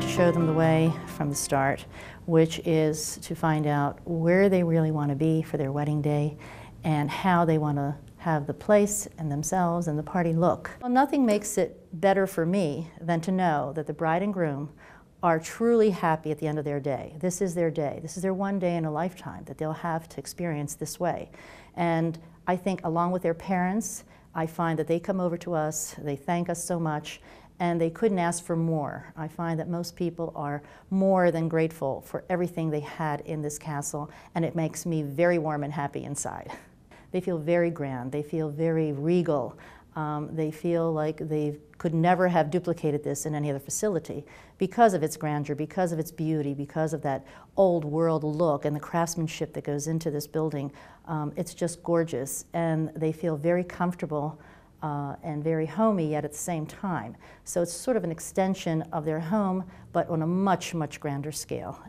to show them the way from the start, which is to find out where they really want to be for their wedding day and how they want to have the place and themselves and the party look. Well, nothing makes it better for me than to know that the bride and groom are truly happy at the end of their day. This is their day. This is their one day in a lifetime that they'll have to experience this way. And I think along with their parents, I find that they come over to us, they thank us so much, and they couldn't ask for more. I find that most people are more than grateful for everything they had in this castle, and it makes me very warm and happy inside. They feel very grand, they feel very regal, um, they feel like they could never have duplicated this in any other facility because of its grandeur, because of its beauty, because of that old world look and the craftsmanship that goes into this building. Um, it's just gorgeous, and they feel very comfortable uh, and very homey yet at the same time. So it's sort of an extension of their home, but on a much, much grander scale.